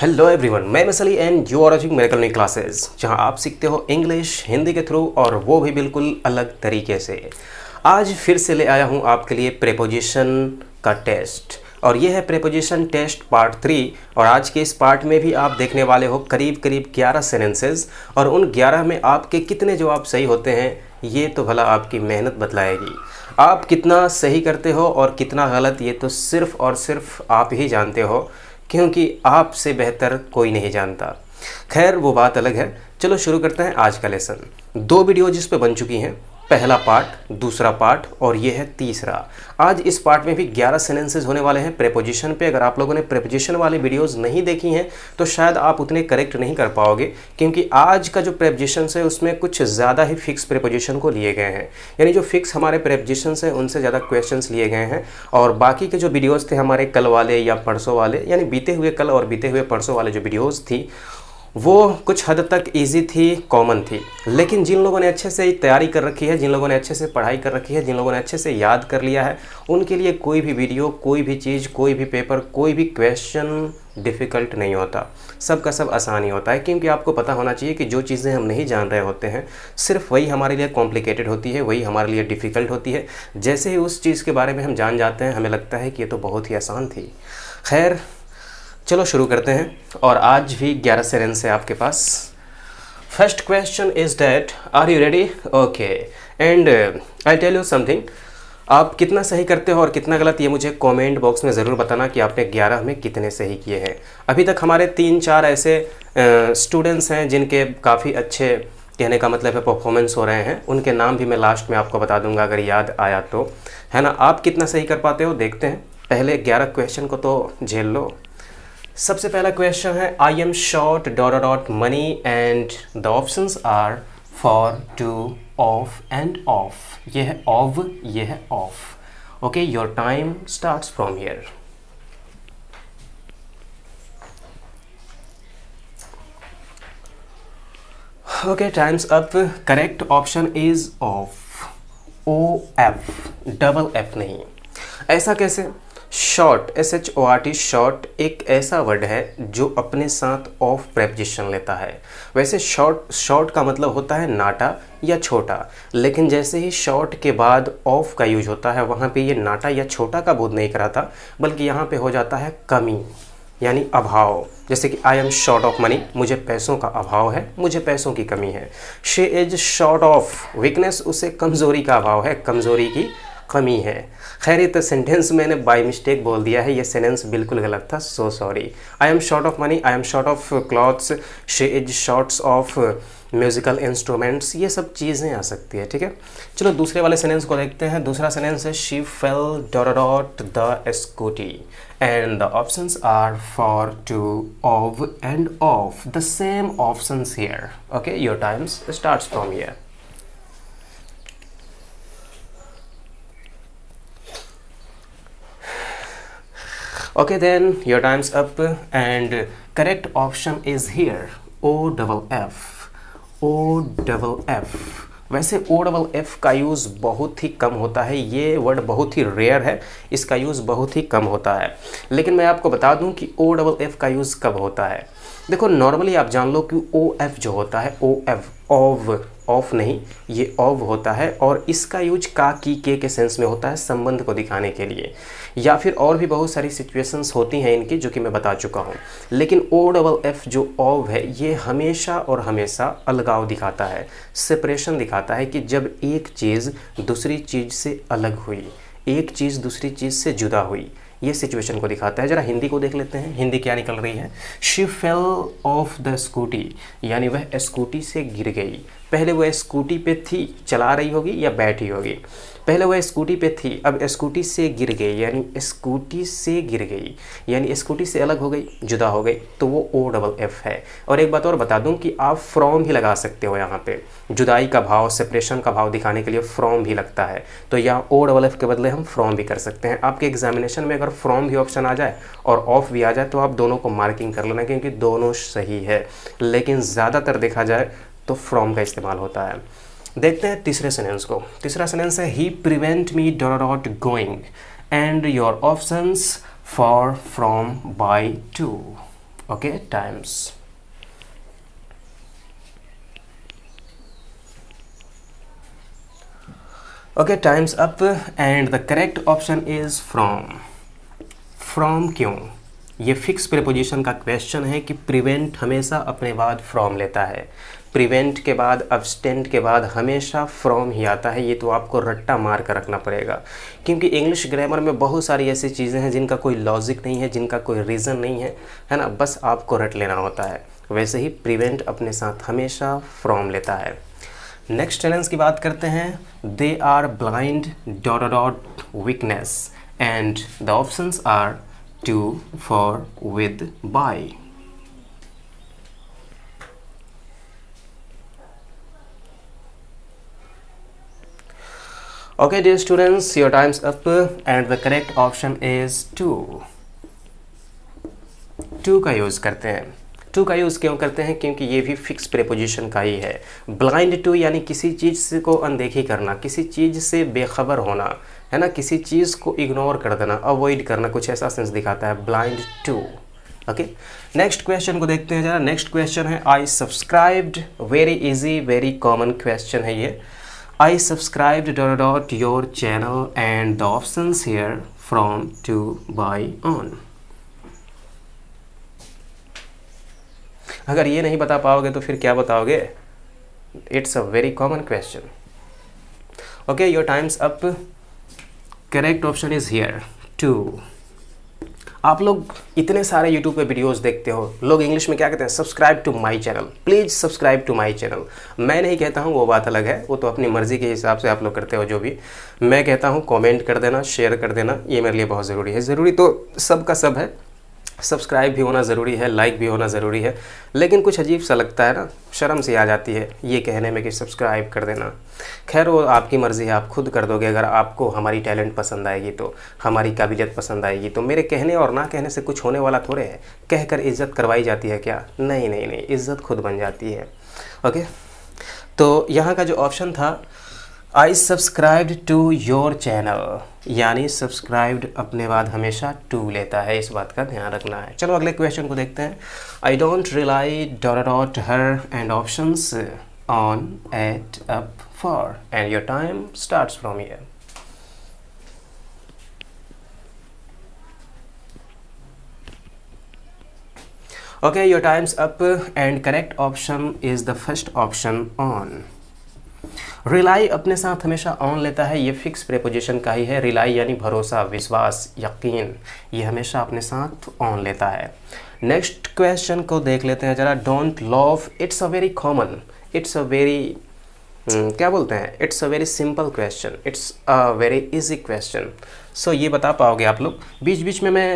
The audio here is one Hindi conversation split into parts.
हेलो एवरीवन मैं मिसली एंड यू आर वॉचिंग मेरे क्लासेस जहां आप सीखते हो इंग्लिश हिंदी के थ्रू और वो भी बिल्कुल अलग तरीके से आज फिर से ले आया हूं आपके लिए प्रेपोजिशन का टेस्ट और ये है प्रेपोजिशन टेस्ट पार्ट थ्री और आज के इस पार्ट में भी आप देखने वाले हो करीब करीब ग्यारह सेंटेंसेज और उन ग्यारह में आपके कितने जवाब सही होते हैं ये तो भला आपकी मेहनत बतलाएगी आप कितना सही करते हो और कितना गलत ये तो सिर्फ़ और सिर्फ आप ही जानते हो क्योंकि आपसे बेहतर कोई नहीं जानता खैर वो बात अलग है चलो शुरू करते हैं आज का लेसन दो वीडियो जिस पे बन चुकी हैं पहला पार्ट दूसरा पार्ट और ये है तीसरा आज इस पार्ट में भी 11 सेंटेंसेज होने वाले हैं प्रेपोजिशन पे अगर आप लोगों ने प्रेपोजिशन वाले वीडियोस नहीं देखी हैं तो शायद आप उतने करेक्ट नहीं कर पाओगे क्योंकि आज का जो प्रेपोजिशन है उसमें कुछ ज़्यादा ही फिक्स प्रेपोजिशन को लिए गए हैं यानी जो फिक्स हमारे प्रेपोजिशन हैं उनसे ज़्यादा क्वेश्चन लिए गए हैं और बाकी के जो वीडियोज़ थे हमारे कल वाले या परसों वाले यानी बीते हुए कल और बीते हुए परसों वाले जो वीडियोज़ थी वो कुछ हद तक इजी थी कॉमन थी लेकिन जिन लोगों ने अच्छे से तैयारी कर रखी है जिन लोगों ने अच्छे से पढ़ाई कर रखी है जिन लोगों ने अच्छे से याद कर लिया है उनके लिए कोई भी वीडियो कोई भी चीज़ कोई भी पेपर कोई भी क्वेश्चन डिफ़िकल्ट नहीं होता सब का सब आसान ही होता है क्योंकि आपको पता होना चाहिए कि जो चीज़ें हम नहीं जान रहे होते हैं सिर्फ वही हमारे लिए कॉम्प्लिकेटेड होती है वही हमारे लिए डिफ़िकल्ट होती है जैसे ही उस चीज़ के बारे में हम जान जाते हैं हमें लगता है कि ये तो बहुत ही आसान थी खैर चलो शुरू करते हैं और आज भी ग्यारह रेंस है आपके पास first question is that are you ready okay and I tell you something आप कितना सही करते हो और कितना गलत ये मुझे कमेंट बॉक्स में ज़रूर बताना कि आपने 11 में कितने सही किए हैं अभी तक हमारे तीन चार ऐसे स्टूडेंट्स uh, हैं जिनके काफ़ी अच्छे कहने का मतलब है परफॉर्मेंस हो रहे हैं उनके नाम भी मैं लास्ट में आपको बता दूंगा अगर याद आया तो है ना आप कितना सही कर पाते हो देखते हैं पहले ग्यारह क्वेश्चन को तो झेल लो सबसे पहला क्वेश्चन है I am short dot dot money and the option are for to of and off ये है ऑव ये है off okay your time start from here okay time's up correct option is of O F double F नहीं ऐसा कैसे short S H O R T short एक ऐसा वर्ड है जो अपने साथ ऑफ प्रेपजिशन लेता है वैसे शॉर्ट शॉर्ट का मतलब होता है नाटा या छोटा लेकिन जैसे ही शॉर्ट के बाद ऑफ का यूज होता है वहाँ पे ये नाटा या छोटा का बोध नहीं कराता बल्कि यहाँ पे हो जाता है कमी यानी अभाव जैसे कि I am short of money मुझे पैसों का अभाव है मुझे पैसों की कमी है शे इज शॉर्ट ऑफ वीकनेस उसे कमज़ोरी का अभाव है कमज़ोरी की कमी है खैर ये तो सेंटेंस मैंने बाई मिस्टेक बोल दिया है ये सेंटेंस बिल्कुल गलत था so sorry I am short of money I am short of clothes she is shorts of musical instruments ये सब चीज़ें आ सकती है ठीक है चलो दूसरे वाले सेंटेंस को देखते हैं दूसरा सेंटेंस है she fell dot the scooty and the options are for to of and off the same options here okay your time's starts from here okay then your time's up and correct option is here o double f o double f वैसे ओ डबल एफ का यूज़ बहुत ही कम होता है ये वर्ड बहुत ही रेयर है इसका यूज़ बहुत ही कम होता है लेकिन मैं आपको बता दूं कि ओ डबल एफ का यूज़ कब होता है देखो नॉर्मली आप जान लो कि ओ एफ जो होता है ओ एफ ओव ऑफ नहीं ये ऑव होता है और इसका यूज का की के के सेंस में होता है संबंध को दिखाने के लिए या फिर और भी बहुत सारी सिचुएशंस होती हैं इनकी जो कि मैं बता चुका हूँ लेकिन ओ डबल एफ जो ऑव है ये हमेशा और हमेशा अलगाव दिखाता है सेपरेशन दिखाता है कि जब एक चीज़ दूसरी चीज़ से अलग हुई एक चीज़ दूसरी चीज़ से जुदा हुई ये सिचुएशन को दिखाता है जरा हिंदी को देख लेते हैं हिंदी क्या निकल रही है she fell off the scooty यानी वह स्कूटी से गिर गई पहले वह स्कूटी पे थी चला रही होगी या बैठी होगी पहले वह स्कूटी पे थी अब स्कूटी से गिर गई यानी स्कूटी से गिर गई यानी स्कूटी से अलग हो गई जुदा हो गई तो वो ओ डबल एफ है और एक बात और बता दूं कि आप फ्रॉम भी लगा सकते हो यहाँ पे जुदाई का भाव सेपरेशन का भाव दिखाने के लिए फ्रॉम भी लगता है तो यहाँ ओ डबल एफ के बदले हम फ्रॉम भी कर सकते हैं आपके एग्जामिनेशन में अगर फ्रॉम भी ऑप्शन आ जाए और ऑफ भी आ जाए तो आप दोनों को मार्किंग कर लेना क्योंकि दोनों सही है लेकिन ज़्यादातर देखा जाए तो फ्रॉम का इस्तेमाल होता है देखते हैं तीसरे सेंटेंस को तीसरा सेंटेंस है he prevent me dot going and your option for from by to okay time's okay time's up and the correct option is from from क्यों ये फिक्स प्रिपोजिशन का क्वेश्चन है कि प्रिवेंट हमेशा अपने बाद फ्रॉम लेता है प्रिवेंट के बाद अबस्टेंट के बाद हमेशा फ्रॉम ही आता है ये तो आपको रट्टा मार कर रखना पड़ेगा क्योंकि इंग्लिश ग्रामर में बहुत सारी ऐसी चीज़ें हैं जिनका कोई लॉजिक नहीं है जिनका कोई रीज़न नहीं है है ना बस आपको रट लेना होता है वैसे ही प्रिवेंट अपने साथ हमेशा फ्रॉम लेता है नेक्स्ट टेलेंस की बात करते हैं they are blind dot dot weakness and the options are to for with by okay dear students your time's up and the correct option is two to का यूज़ करते हैं टू का यूज़ क्यों करते हैं क्योंकि ये भी फिक्स प्रेपोजिशन का ही है ब्लाइंड टू यानी किसी चीज़ को अनदेखी करना किसी चीज़ से बेखबर होना है ना किसी चीज़ को इग्नोर कर देना अवॉइड करना कुछ ऐसा सेंस दिखाता है blind to okay next question को देखते हैं जरा नेक्स्ट क्वेश्चन है I subscribed very easy very common question है ये I subscribed dot dot to your channel and the options here from to buy on अगर ये नहीं बता पाओगे तो फिर क्या बताओगे it's a very common question okay your time's up correct option is here 2 आप लोग इतने सारे यूट्यूब पे वीडियोस देखते हो लोग इंग्लिश में क्या कहते हैं subscribe to my channel please subscribe to my channel मैं नहीं कहता हूँ वो बात अलग है वो तो अपनी मर्ज़ी के हिसाब से आप लोग करते हो जो भी मैं कहता हूँ कॉमेंट कर देना शेयर कर देना ये मेरे लिए बहुत ज़रूरी है ज़रूरी तो सब का सब है सब्सक्राइब भी होना ज़रूरी है लाइक भी होना ज़रूरी है लेकिन कुछ अजीब सा लगता है ना शर्म सी आ जाती है ये कहने में कि सब्सक्राइब कर देना खैर वो आपकी मर्ज़ी है आप खुद कर दोगे अगर आपको हमारी टैलेंट पसंद आएगी तो हमारी काबिलियत पसंद आएगी तो मेरे कहने और ना कहने से कुछ होने वाला थोड़े है कहकर इज़्ज़त करवाई जाती है क्या नहीं नहीं नहीं इज़्ज़त खुद बन जाती है ओके तो यहाँ का जो ऑप्शन था I subscribe to your channel यानी सब्सक्राइब्ड अपने बाद हमेशा टू लेता है इस बात का ध्यान रखना है चलो अगले क्वेश्चन को देखते हैं I don't rely dot dot her and option on at up for and your time start from here okay your time's up and correct option is the first option on rely अपने साथ हमेशा ऑन लेता है ये फिक्स प्रेपोजिशन का ही है रिलाई यानी भरोसा विश्वास यकीन ये हमेशा अपने साथ ऑन लेता है नेक्स्ट क्वेश्चन को देख लेते हैं ज़रा don't laugh it's a very common it's a very क्या बोलते हैं it's a very simple question it's a very easy question so ये बता पाओगे आप लोग बीच बीच में मैं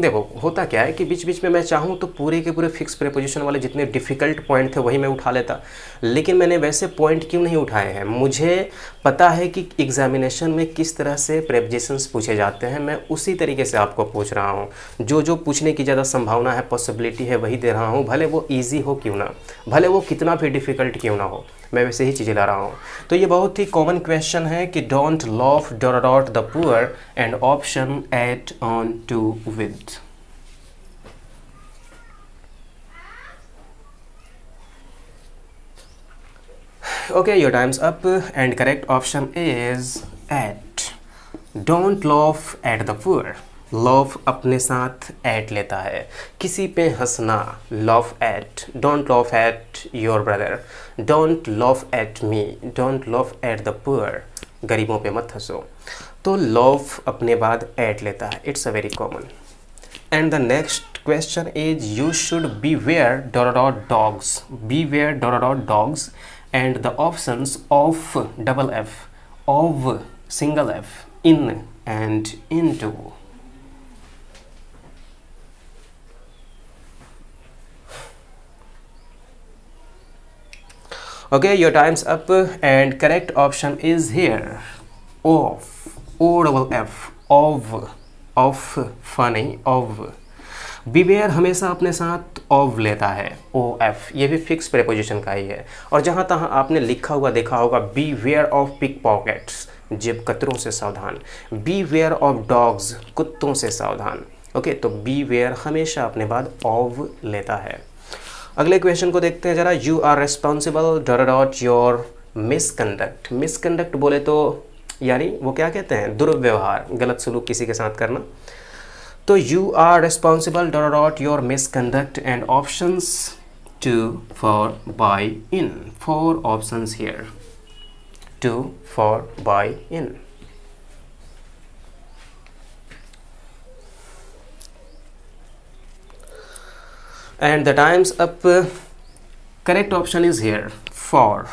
देखो होता क्या है कि बीच बीच में मैं चाहूँ तो पूरे के पूरे फिक्स प्रेपोजिशन वाले जितने डिफ़िकल्ट पॉइंट थे वही मैं उठा लेता लेकिन मैंने वैसे पॉइंट क्यों नहीं उठाए हैं मुझे पता है कि एग्जामिनेशन में किस तरह से प्रेपोजिशंस पूछे जाते हैं मैं उसी तरीके से आपको पूछ रहा हूँ जो जो पूछने की ज़्यादा संभावना है पॉसिबिलिटी है वही दे रहा हूँ भले वो ईजी हो क्यों ना भले वो कितना भी डिफ़िकल्ट क्यों ना हो मैं वैसे ही चीज़ें ला रहा हूँ तो ये बहुत ही कॉमन क्वेश्चन है कि don't laugh dot the poor and option at on to with okay your time's up and correct option is at don't laugh at the poor laugh अपने साथ ऐट लेता है किसी पे हंसना laugh at don't laugh at your brother don't laugh at me don't laugh at the poor गरीबों पे मत हंसो तो लव अपने बाद ऐट लेता है it's a very common and the next question is you should be where dora dot dogs be where dora dot dogs and the options of double F of single F in and in two okay your time's up and correct option is here of o double f of of funny of beware हमेशा अपने साथ ऑव लेता है ओ एफ ये भी फिक्स प्रेपोजिशन का ही है और जहाँ तहाँ आपने लिखा हुआ देखा होगा beware of pickpockets जिब कतरों से सावधान बी वेयर ऑफ डॉग्स कुत्तों से सावधान ओके okay, तो बी वेयर हमेशा अपने बाद ऑफ लेता है अगले क्वेश्चन को देखते हैं जरा you are responsible dot dot your misconduct misconduct बोले तो यानी वो क्या कहते हैं दुर्व्यवहार गलत सलूक किसी के साथ करना तो you are responsible dot dot your misconduct and options to for by in four options here to for by in and the time's up correct option is here for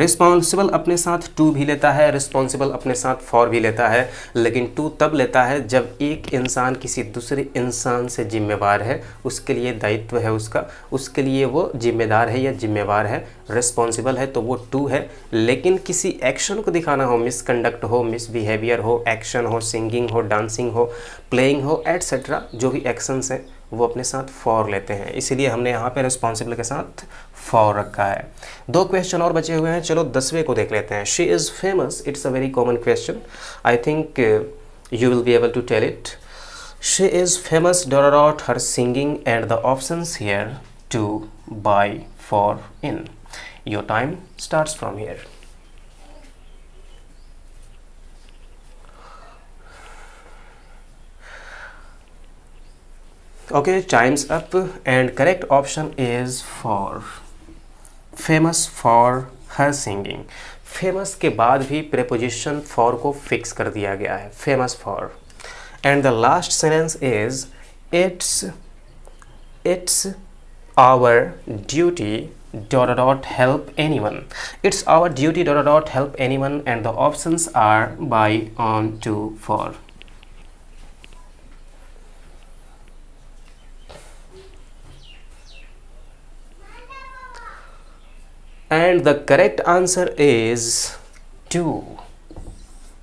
responsible अपने साथ टू भी लेता है रिस्पॉन्सिबल अपने साथ फॉर भी लेता है लेकिन टू तब लेता है जब एक इंसान किसी दूसरे इंसान से जिम्मेवार है उसके लिए दायित्व है उसका उसके लिए वो जिम्मेदार है या जिम्मेवार है रिस्पॉन्सिबल है तो वो टू है लेकिन किसी एक्शन को दिखाना हो मिसकंडक्ट हो मिसबिहेवियर हो एक्शन हो सिंगिंग हो डांसिंग हो प्लेइंग हो एट्सट्रा जो भी एक्शंस हैं वो अपने साथ फॉर लेते हैं इसीलिए हमने यहाँ पे रिस्पॉन्सिबल के साथ फॉर रखा है दो क्वेश्चन और बचे हुए हैं चलो दसवें को देख लेते हैं she is famous it's a very common question I think you will be able to tell it she is famous dot her singing and the option here to by for in your time start from here okay time's up and correct option is for famous for her singing famous ke baad bhi preposition for ko fix kar diya gaya hai famous for and the last sentence is it's it's our duty dot dot help anyone it's our duty dot dot help anyone and the options are by on to for and the correct answer is to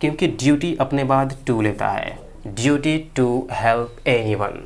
क्योंकि ड्यूटी अपने बाद टू लेता है duty to help anyone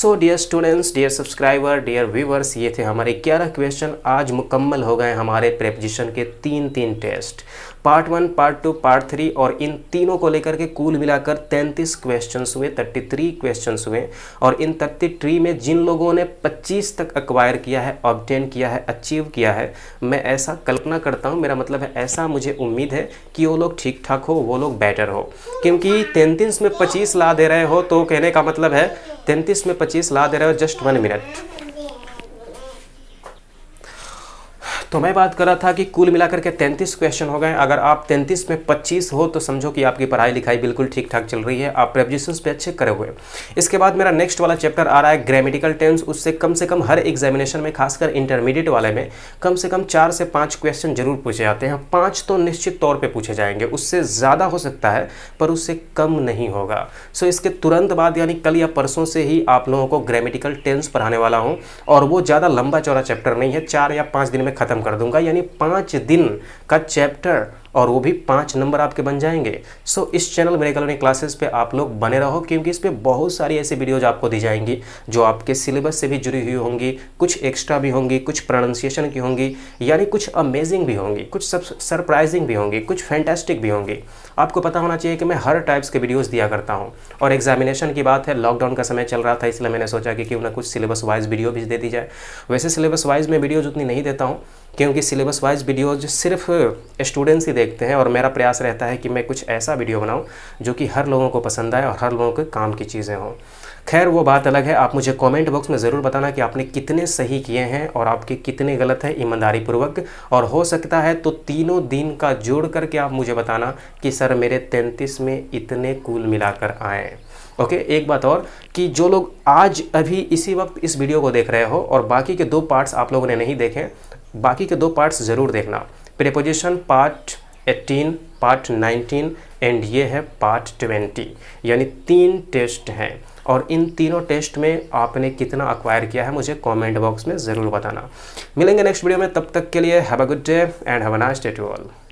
so dear students dear subscriber dear viewers ये थे हमारे ग्यारह क्वेश्चन आज मुकम्मल हो गए हमारे प्रेपजिशन के तीन तीन test part one part two part three और इन तीनों को लेकर के कुल मिलाकर तैंतीस क्वेश्चन हुए थर्टी थ्री क्वेश्चन हुए और इन थर्टी थ्री में जिन लोगों ने पच्चीस तक अक्वायर किया है ऑब्टेन किया है अचीव किया है मैं ऐसा कल्पना करता हूँ मेरा मतलब है ऐसा मुझे उम्मीद है कि वो लोग ठीक ठाक हो वो लोग बेटर हो क्योंकि तैंतीस में पच्चीस ला दे रहे हो तो कहने का मतलब है तैंतीस में पच्चीस ला दे रहे हो जस्ट वन मिनट तो मैं बात कर रहा था कि कुल मिलाकर के 33 क्वेश्चन हो गए अगर आप तैंतीस में पच्चीस हो तो समझो कि आपकी पढ़ाई लिखाई बिल्कुल ठीक ठाक चल रही है आप प्रेपजिशंस पे अच्छे करे हुए इसके बाद मेरा नेक्स्ट वाला चैप्टर आ रहा है ग्रामेटिकल टेंस उससे कम से कम हर एग्जामिनेशन में खासकर इंटरमीडिएट वाले में कम से कम चार से पाँच क्वेश्चन जरूर पूछे जाते हैं पाँच तो निश्चित तौर पर पूछे जाएंगे उससे ज़्यादा हो सकता है पर उससे कम नहीं होगा सो इसके तुरंत बाद यानी कल या परसों से ही आप लोगों को ग्रामेटिकल टेंस पढ़ाने वाला हूँ और वो ज़्यादा लंबा चौड़ा चैप्टर नहीं है चार या पाँच दिन में खत्म ख़त्म कर दूंगा यानी पांच दिन का चैप्टर और वो भी पाँच नंबर आपके बन जाएंगे सो इस चैनल मेरे कलोनी क्लासेस पे आप लोग बने रहो क्योंकि इस पर बहुत सारी ऐसी वीडियोज आपको दी जाएंगी जो आपके सिलेबस से भी जुड़ी हुई होंगी कुछ एक्स्ट्रा भी होंगी कुछ प्रोनाउंसिएशन की होंगी यानी कुछ अमेजिंग भी होंगी कुछ सरप्राइजिंग भी होंगी कुछ फैंटेस्टिक भी होंगी आपको पता होना चाहिए कि मैं हर टाइप्स के वीडियोज़ दिया करता हूँ और एग्जामिनेशन की बात है लॉकडाउन का समय चल रहा था इसलिए मैंने सोचा कि क्यों ना कुछ सिलेबस वाइज वीडियो भी दे दी जाए वैसे सिलेबस वाइज मैं वीडियोज़ उतनी नहीं देता हूँ क्योंकि सिलेबस वाइज वीडियोज सिर्फ स्टूडेंट्स ही देखते हैं और मेरा प्रयास रहता है कि मैं कुछ ऐसा वीडियो बनाऊं जो कि हर लोगों को पसंद आए और हर लोगों के काम की चीज़ें हों खैर वो बात अलग है आप मुझे कमेंट बॉक्स में ज़रूर बताना कि आपने कितने सही किए हैं और आपके कितने गलत हैं ईमानदारी पूर्वक और हो सकता है तो तीनों दिन का जोड़ करके आप मुझे बताना कि सर मेरे तैंतीस में इतने कुल मिलाकर आए ओके एक बात और कि जो लोग आज अभी इसी वक्त इस वीडियो को देख रहे हो और बाकी के दो पार्ट्स आप लोगों ने नहीं देखे बाकी के दो पार्ट्स ज़रूर देखना preposition part eighteen part nineteen and ये है पार्ट ट्वेंटी यानी तीन टेस्ट हैं और इन तीनों टेस्ट में आपने कितना अक्वायर किया है मुझे कमेंट बॉक्स में ज़रूर बताना मिलेंगे नेक्स्ट वीडियो में तब तक के लिए have a good day and have a nice day to all